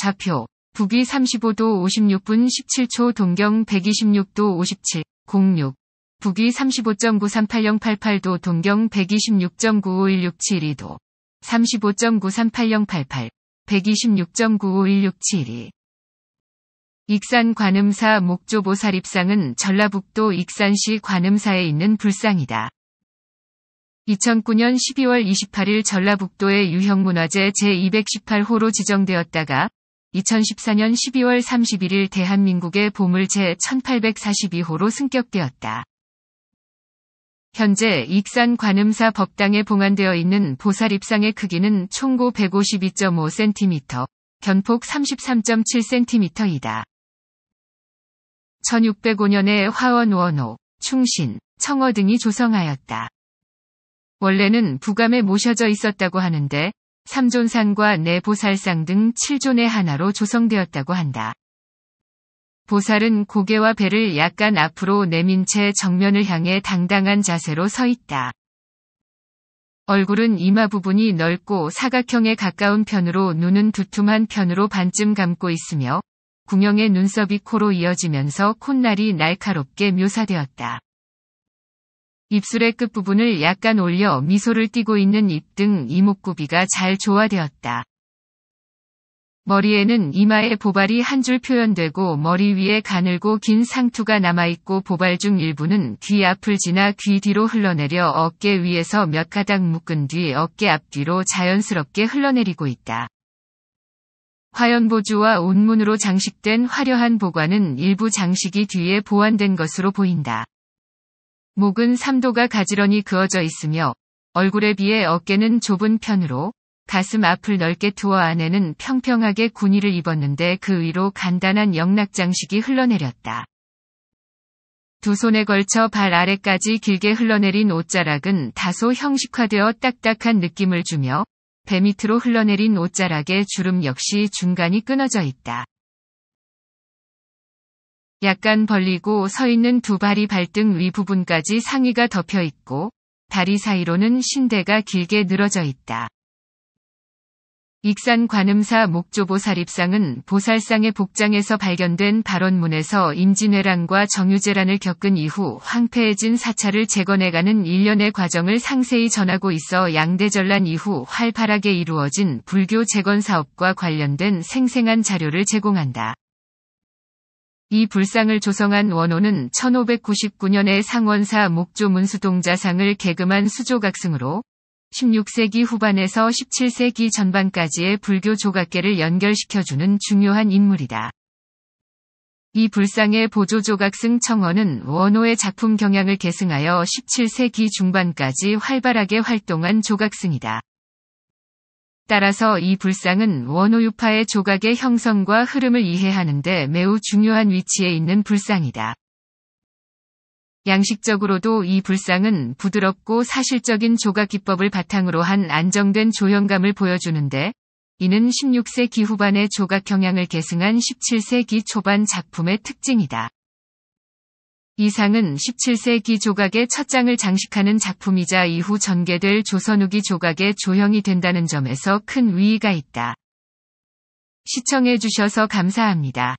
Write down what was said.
좌표, 북위 35도 56분 17초 동경 126도 57, 06, 북위 35.938088도 동경 126.951672도, 35.938088, 126.951672. 익산 관음사 목조보살입상은 전라북도 익산시 관음사에 있는 불상이다. 2009년 12월 28일 전라북도의 유형문화재 제218호로 지정되었다가 2014년 12월 31일 대한민국의 보물 제1842호로 승격되었다. 현재 익산 관음사 법당에 봉안되어 있는 보살입상의 크기는 총고 152.5cm, 견폭 33.7cm이다. 1605년에 화원 원호, 충신, 청어 등이 조성하였다. 원래는 부감에 모셔져 있었다고 하는데 삼존상과 내보살상 등 7존의 하나로 조성되었다고 한다. 보살은 고개와 배를 약간 앞으로 내민 채 정면을 향해 당당한 자세로 서 있다. 얼굴은 이마 부분이 넓고 사각형에 가까운 편으로 눈은 두툼한 편으로 반쯤 감고 있으며 궁형의 눈썹이 코로 이어지면서 콧날이 날카롭게 묘사되었다. 입술의 끝부분을 약간 올려 미소를 띠고 있는 입 등 이목구비가 잘 조화되었다. 머리에는 이마에 보발이 한 줄 표현되고 머리 위에 가늘고 긴 상투가 남아있고 보발 중 일부는 귀 앞을 지나 귀 뒤로 흘러내려 어깨 위에서 몇 가닥 묶은 뒤 어깨 앞뒤로 자연스럽게 흘러내리고 있다. 화연보주와 온문으로 장식된 화려한 보관은 일부 장식이 뒤에 보완된 것으로 보인다. 목은 3도가 가지런히 그어져 있으며 얼굴에 비해 어깨는 좁은 편으로 가슴 앞을 넓게 두어 안에는 평평하게 군의를 입었는데 그 위로 간단한 영락장식이 흘러내렸다. 두 손에 걸쳐 발 아래까지 길게 흘러내린 옷자락은 다소 형식화되어 딱딱한 느낌을 주며 배 밑으로 흘러내린 옷자락의 주름 역시 중간이 끊어져 있다. 약간 벌리고 서 있는 두 발이 발등 위부분까지 상의가 덮여 있고 다리 사이로는 신대가 길게 늘어져 있다. 익산 관음사 목조보 사립상은 보살상의 복장에서 발견된 발언문에서 임진왜란과 정유재란을 겪은 이후 황폐해진 사찰을 재건해가는 일련의 과정을 상세히 전하고 있어 양대전란 이후 활발하게 이루어진 불교 재건 사업과 관련된 생생한 자료를 제공한다. 이 불상을 조성한 원호는 1599년에 상원사 목조 문수동자상을 개금한 수조각승으로 16세기 후반에서 17세기 전반까지의 불교 조각계를 연결시켜주는 중요한 인물이다. 이 불상의 보조조각승 청원은 원호의 작품 경향을 계승하여 17세기 중반까지 활발하게 활동한 조각승이다. 따라서 이 불상은 원오유파의 조각의 형성과 흐름을 이해하는데 매우 중요한 위치에 있는 불상이다. 양식적으로도 이 불상은 부드럽고 사실적인 조각 기법을 바탕으로 한 안정된 조형감을 보여주는데 이는 16세기 후반의 조각 경향을 계승한 17세기 초반 작품의 특징이다. 이 상은 17세기 조각의 첫 장을 장식하는 작품이자 이후 전개될 조선 후기 조각의 조형이 된다는 점에서 큰 위의가 있다. 시청해주셔서 감사합니다.